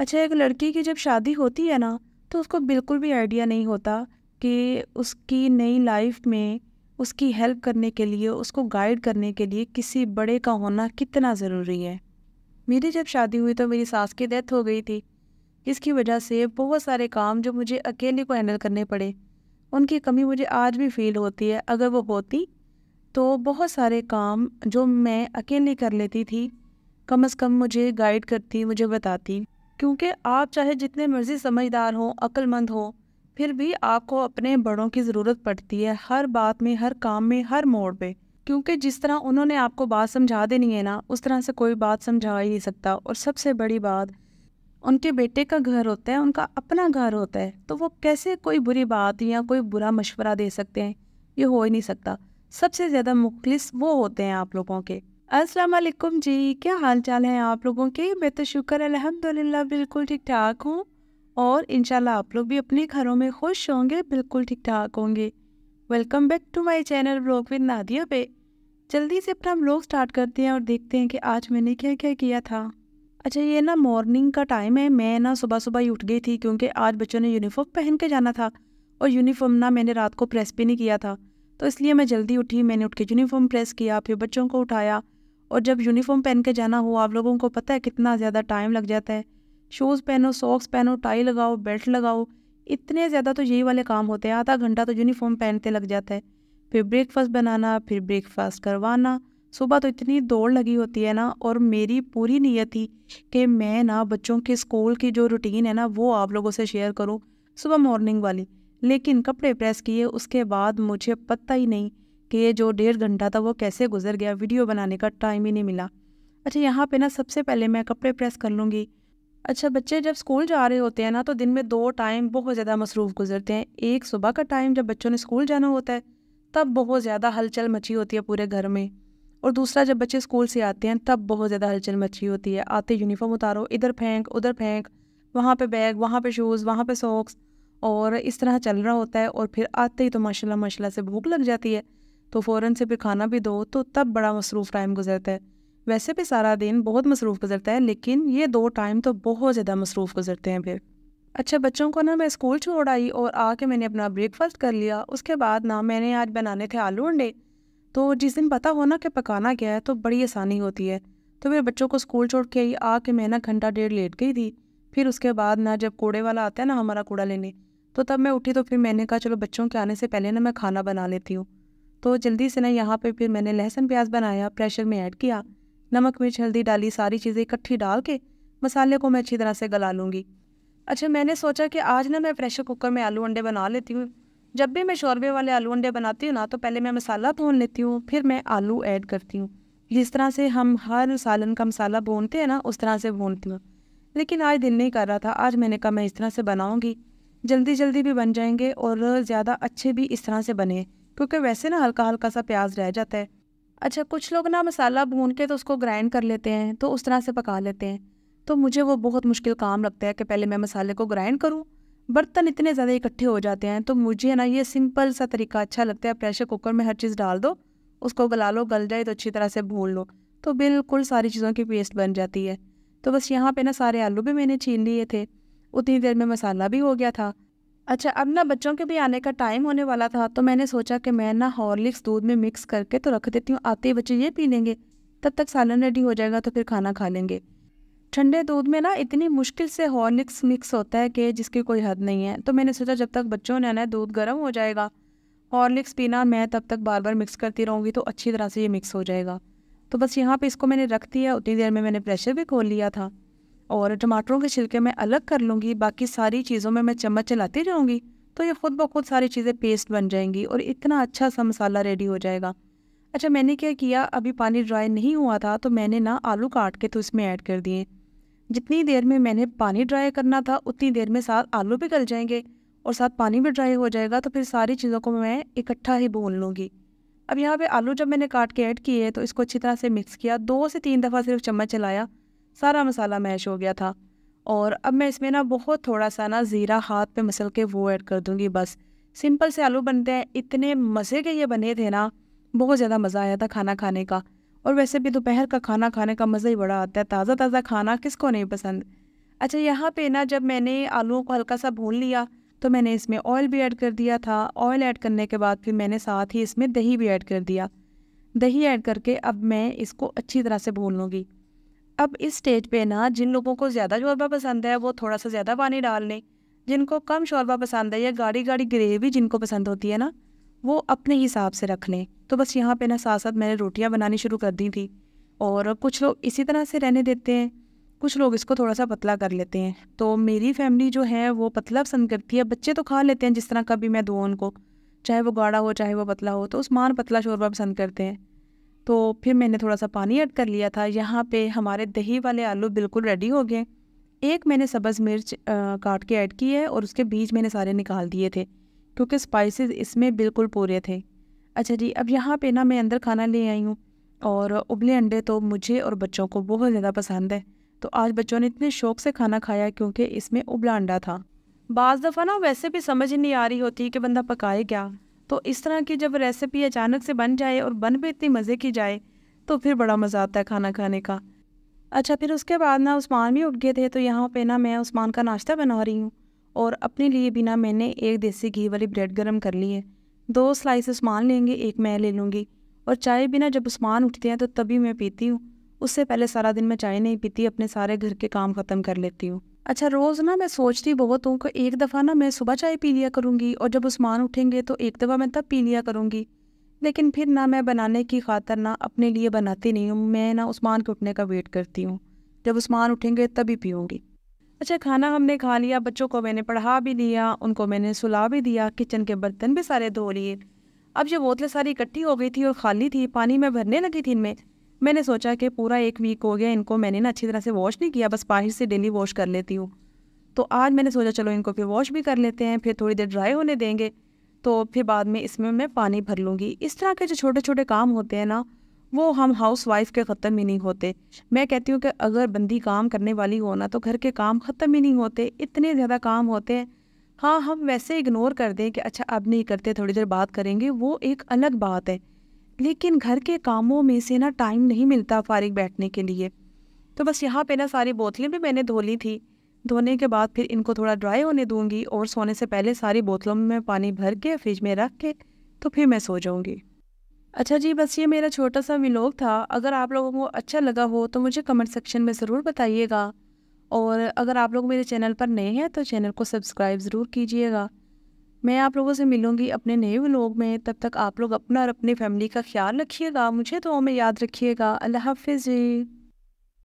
अच्छा एक लड़की की जब शादी होती है ना तो उसको बिल्कुल भी आइडिया नहीं होता कि उसकी नई लाइफ में उसकी हेल्प करने के लिए उसको गाइड करने के लिए किसी बड़े का होना कितना ज़रूरी है मेरी जब शादी हुई तो मेरी सास की डेथ हो गई थी जिसकी वजह से बहुत सारे काम जो मुझे अकेले को हैंडल करने पड़े उनकी कमी मुझे आज भी फील होती है अगर वो होती तो बहुत सारे काम जो मैं अकेले कर लेती थी कम अज़ कम मुझे गाइड करती मुझे बताती क्योंकि आप चाहे जितने मर्ज़ी समझदार हो अक्लमंद हों फिर भी आपको अपने बड़ों की ज़रूरत पड़ती है हर बात में हर काम में हर मोड़ पे क्योंकि जिस तरह उन्होंने आपको बात समझा देनी है ना उस तरह से कोई बात समझा ही नहीं सकता और सबसे बड़ी बात उनके बेटे का घर होता है उनका अपना घर होता है तो वो कैसे कोई बुरी बात या कोई बुरा मशवरा दे सकते हैं ये हो ही नहीं सकता सबसे ज़्यादा मुखलिस वो होते हैं आप लोगों के अस्सलाम वालेकुम जी क्या हाल चाल है आप लोगों के मैं तो शुक्र अल्हम्दुलिल्लाह बिल्कुल ठीक ठाक हूँ और इनशाला आप लोग भी अपने घरों में खुश होंगे बिल्कुल ठीक ठाक होंगे welcome back to my channel blog with Nadia पे जल्दी से अपना ब्लॉग स्टार्ट करते हैं और देखते हैं कि आज मैंने क्या क्या किया था अच्छा ये ना मॉर्निंग का टाइम है मैं ना सुबह सुबह ही उठ गई थी क्योंकि आज बच्चों ने यूनिफॉर्म पहन के जाना था और यूनिफॉर्म ना मैंने रात को प्रेस भी नहीं किया था तो इसलिए मैं जल्दी उठी मैंने उठ के यूनिफॉर्म प्रेस किया फिर बच्चों को उठाया और जब यूनिफॉर्म पहन के जाना हो आप लोगों को पता है कितना ज़्यादा टाइम लग जाता है शूज़ पहनो सॉक्स पहनो टाई लगाओ बेल्ट लगाओ इतने ज़्यादा तो यही वाले काम होते हैं आधा घंटा तो यूनिफॉर्म पहनते लग जाता है फिर ब्रेकफास्ट बनाना फिर ब्रेकफास्ट करवाना सुबह तो इतनी दौड़ लगी होती है ना और मेरी पूरी नीयत थी कि मैं ना बच्चों के स्कूल की जो रूटीन है ना वो आप लोगों से शेयर करूँ सुबह मॉर्निंग वाली लेकिन कपड़े प्रेस किए उसके बाद मुझे पता ही नहीं कि ये जो डेढ़ घंटा था वो कैसे गुजर गया वीडियो बनाने का टाइम ही नहीं मिला अच्छा यहाँ पे ना सबसे पहले मैं कपड़े प्रेस कर लूँगी अच्छा बच्चे जब स्कूल जा रहे होते हैं ना तो दिन में दो टाइम बहुत ज़्यादा मसरूफ़ गुजरते हैं एक सुबह का टाइम जब बच्चों ने स्कूल जाना होता है तब बहुत ज़्यादा हलचल मची होती है पूरे घर में और दूसरा जब बच्चे स्कूल से आते हैं तब बहुत ज़्यादा हलचल मची होती है आते यूनिफॉर्म उतारो इधर फेंक उधर फेंक वहाँ पर बैग वहाँ पर शूज़ वहाँ पर सॉक्स और इस तरह चल रहा होता है और फिर आते ही तो माशाल्लाह माशाल्लाह से भूख लग जाती है तो फ़ौरन से फिर खाना भी दो तो तब बड़ा मसरूफ़ टाइम गुजरता है वैसे भी सारा दिन बहुत मसरूफ़ गुजरता है लेकिन ये दो टाइम तो बहुत ज़्यादा मसरूफ़ गुजरते हैं फिर अच्छा बच्चों को ना मैं स्कूल छोड़ आई और आके मैंने अपना ब्रेकफास्ट कर लिया उसके बाद ना मैंने आज बनाने थे आलू अंडे तो जिस दिन पता हो ना कि पकाना क्या है तो बड़ी आसानी होती है तो फिर बच्चों को स्कूल छोड़ के आई आके मैं ना घंटा डेढ़ लेट गई थी फिर उसके बाद ना जब कूड़े वाला आता है ना हमारा कूड़ा लेने तो तब मैं उठी तो फिर मैंने कहा चलो बच्चों के आने से पहले ना मैं खाना बना लेती हूँ तो जल्दी से ना यहाँ पे फिर मैंने लहसुन प्याज बनाया प्रेशर में ऐड किया नमक मिर्च हल्दी डाली सारी चीज़ें इकट्ठी डाल के मसाले को मैं अच्छी तरह से गला लूँगी अच्छा मैंने सोचा कि आज ना मैं प्रेशर कुकर में आलू अंडे बना लेती हूँ जब भी मैं शौरबे वाले आलू अंडे बनाती हूँ ना तो पहले मैं मसाला भून लेती हूँ फिर मैं आलू ऐड करती हूँ जिस तरह से हम हर सालन का मसाला भूनते हैं ना उस तरह से भूनती हूँ लेकिन आज दिल नहीं कर रहा था आज मैंने कहा मैं इस तरह से बनाऊँगी जल्दी जल्दी भी बन जाएंगे और ज़्यादा अच्छे भी इस तरह से बने क्योंकि वैसे ना हल्का हल्का सा प्याज रह जाता है अच्छा कुछ लोग ना मसाला भून के तो उसको ग्राइंड कर लेते हैं तो उस तरह से पका लेते हैं तो मुझे वो बहुत मुश्किल काम लगता है कि पहले मैं मसाले को ग्राइंड करूँ बर्तन इतने ज़्यादा इकट्ठे हो जाते हैं तो मुझे ना ये सिंपल सा तरीका अच्छा लगता है प्रेशर कुकर में हर चीज़ डाल दो उसको गला लो गल जाए तो अच्छी तरह से भून लो तो बिल्कुल सारी चीज़ों की पेस्ट बन जाती है तो बस यहाँ पे ना सारे आलू भी मैंने छीन लिए थे उतनी देर में मसाला भी हो गया था अच्छा अब ना बच्चों के भी आने का टाइम होने वाला था तो मैंने सोचा कि मैं ना हॉर्लिक्स दूध में मिक्स करके तो रख देती हूँ आते ही बच्चे ये पी लेंगे तब तक सालन रेडी हो जाएगा तो फिर खाना खा लेंगे ठंडे दूध में ना इतनी मुश्किल से हॉर्लिक्स मिक्स होता है कि जिसकी कोई हद नहीं है तो मैंने सोचा जब तक बच्चों ने आना है दूध गर्म हो जाएगा हॉर्लिक्स पीना मैं तब तक बार बार मिक्स करती रहूँगी तो अच्छी तरह से ये मिक्स हो जाएगा तो बस यहाँ पर इसको मैंने रख दिया उतनी देर में मैंने प्रेशर भी खोल लिया था और टमाटरों के छिलके मैं अलग कर लूँगी बाकी सारी चीज़ों में मैं चम्मच चलाती जाऊँगी तो ये ख़ुद ब खुद सारी चीज़ें पेस्ट बन जाएंगी और इतना अच्छा सा मसाला रेडी हो जाएगा अच्छा मैंने क्या किया अभी पानी ड्राई नहीं हुआ था तो मैंने ना आलू काट के तो इसमें ऐड कर दिए जितनी देर में मैंने पानी ड्राई करना था उतनी देर में साथ आलू भी गल जाएंगे और साथ पानी भी ड्राई हो जाएगा तो फिर सारी चीज़ों को मैं इकट्ठा ही भून लूँगी अब यहाँ पे आलू जब मैंने काट के ऐड किए तो इसको अच्छी तरह से मिक्स किया दो से तीन दफ़ा सिर्फ चम्मच चलाया सारा मसाला मैश हो गया था और अब मैं इसमें ना बहुत थोड़ा सा ना ज़ीरा हाथ पे मसल के वो ऐड कर दूँगी बस सिंपल से आलू बनते हैं इतने मज़े के ये बने थे ना बहुत ज़्यादा मज़ा आया था खाना खाने का और वैसे भी दोपहर का खाना खाने का मज़ा ही बड़ा आता है ताज़ा ताज़ा खाना किसको नहीं पसंद अच्छा यहाँ पे ना जब मैंने आलूओं को हल्का सा भून लिया तो मैंने इसमें ऑयल भी ऐड कर दिया था ऑयल ऐड करने के बाद फिर मैंने साथ ही इसमें दही भी ऐड कर दिया दही ऐड करके अब मैं इसको अच्छी तरह से भून लूँगी अब इस स्टेज पे ना जिन लोगों को ज़्यादा शोरबा पसंद है वो थोड़ा सा ज़्यादा पानी डाल लें जिनको कम शोरबा पसंद है या गाढ़ी गाढ़ी ग्रेवी जिनको पसंद होती है ना वो अपने हिसाब से रख लें तो बस यहाँ पे ना साथ साथ मैंने रोटियाँ बनानी शुरू कर दी थी और कुछ लोग इसी तरह से रहने देते हैं कुछ लोग इसको थोड़ा सा पतला कर लेते हैं तो मेरी फैमिली जो है वो पतला पसंद करती है बच्चे तो खा लेते हैं जिस तरह का भी मैं दूँ उनको चाहे वो गाढ़ा हो चाहे वो पतला हो तो उस्मान पतला शोरबा पसंद करते हैं तो फिर मैंने थोड़ा सा पानी ऐड कर लिया था यहाँ पे हमारे दही वाले आलू बिल्कुल रेडी हो गए एक मैंने सब्ज़ मिर्च काट के ऐड की है और उसके बीज मैंने सारे निकाल दिए थे क्योंकि स्पाइसेस इसमें बिल्कुल पूरे थे अच्छा जी अब यहाँ पे ना मैं अंदर खाना ले आई हूँ और उबले अंडे तो मुझे और बच्चों को बहुत ज़्यादा पसंद है तो आज बच्चों ने इतने शौक से खाना खाया क्योंकि इसमें उबला अंडा था बाज़ दफ़ा ना वैसे भी समझ नहीं आ रही होती कि बंदा पकाए क्या तो इस तरह की जब रेसिपी अचानक से बन जाए और बन भी इतनी मज़े की जाए तो फिर बड़ा मज़ा आता है खाना खाने का अच्छा फिर उसके बाद ना उस्मान भी उठ गए थे तो यहाँ पे ना मैं उस्मान का नाश्ता बना रही हूँ और अपने लिए भी ना मैंने एक देसी घी वाली ब्रेड गर्म कर ली है दो स्लाइस उस्मान लेंगे एक मैं ले लूँगी और चाय भी ना जब उस्मान उठते हैं तो तभी मैं पीती हूँ उससे पहले सारा दिन मैं चाय नहीं पीती अपने सारे घर के काम ख़त्म कर लेती हूँ अच्छा रोज़ ना मैं सोचती बहुत हूँ कि एक दफ़ा ना मैं सुबह चाय पी लिया करूँगी और जब उस्मान उठेंगे तो एक दफ़ा मैं तब पी लिया करूँगी लेकिन फिर ना मैं बनाने की खातर ना अपने लिए बनाती नहीं हूँ मैं ना उस्मान के उठने का वेट करती हूँ जब उस्मान उठेंगे तभी पीऊँगी अच्छा खाना हमने खा लिया बच्चों को मैंने पढ़ा भी लिया उनको मैंने सुला भी दिया किचन के बर्तन भी सारे धो लिए अब ये बोतलें सारी इकट्ठी हो गई थी और खाली थी पानी में भरने लगी थी इनमें मैंने सोचा कि पूरा एक वीक हो गया इनको मैंने ना अच्छी तरह से वॉश नहीं किया बस बाहर से डेली वॉश कर लेती हूँ तो आज मैंने सोचा चलो इनको फिर वॉश भी कर लेते हैं फिर थोड़ी देर ड्राई होने देंगे तो फिर बाद में इसमें मैं पानी भर लूँगी इस तरह के जो छोटे छोटे काम होते हैं ना वो हम हाउस वाइफ के ख़त्म ही नहीं होते मैं कहती हूँ कि अगर बंदी काम करने वाली हो ना तो घर के काम ख़त्म ही नहीं होते इतने ज़्यादा काम होते हैं हाँ हम वैसे इग्नोर कर दें कि अच्छा अब नहीं करते थोड़ी देर बात करेंगे वो एक अलग बात है लेकिन घर के कामों में से ना टाइम नहीं मिलता फारिग बैठने के लिए तो बस यहाँ पे ना सारी बोतलें भी मैंने धो ली थी धोने के बाद फिर इनको थोड़ा ड्राई होने दूंगी और सोने से पहले सारी बोतलों में पानी भर के फ्रिज में रख के तो फिर मैं सो जाऊँगी अच्छा जी बस ये मेरा छोटा सा विलोक था अगर आप लोगों को अच्छा लगा हो तो मुझे कमेंट सेक्शन में ज़रूर बताइएगा और अगर आप लोग मेरे चैनल पर नए हैं तो चैनल को सब्सक्राइब ज़रूर कीजिएगा मैं आप लोगों से मिलूंगी अपने नए व्लॉग में तब तक आप लोग अपना और अपनी फैमिली का ख्याल रखिएगा मुझे तो हमें याद रखिएगा अल्लाह हाफिज़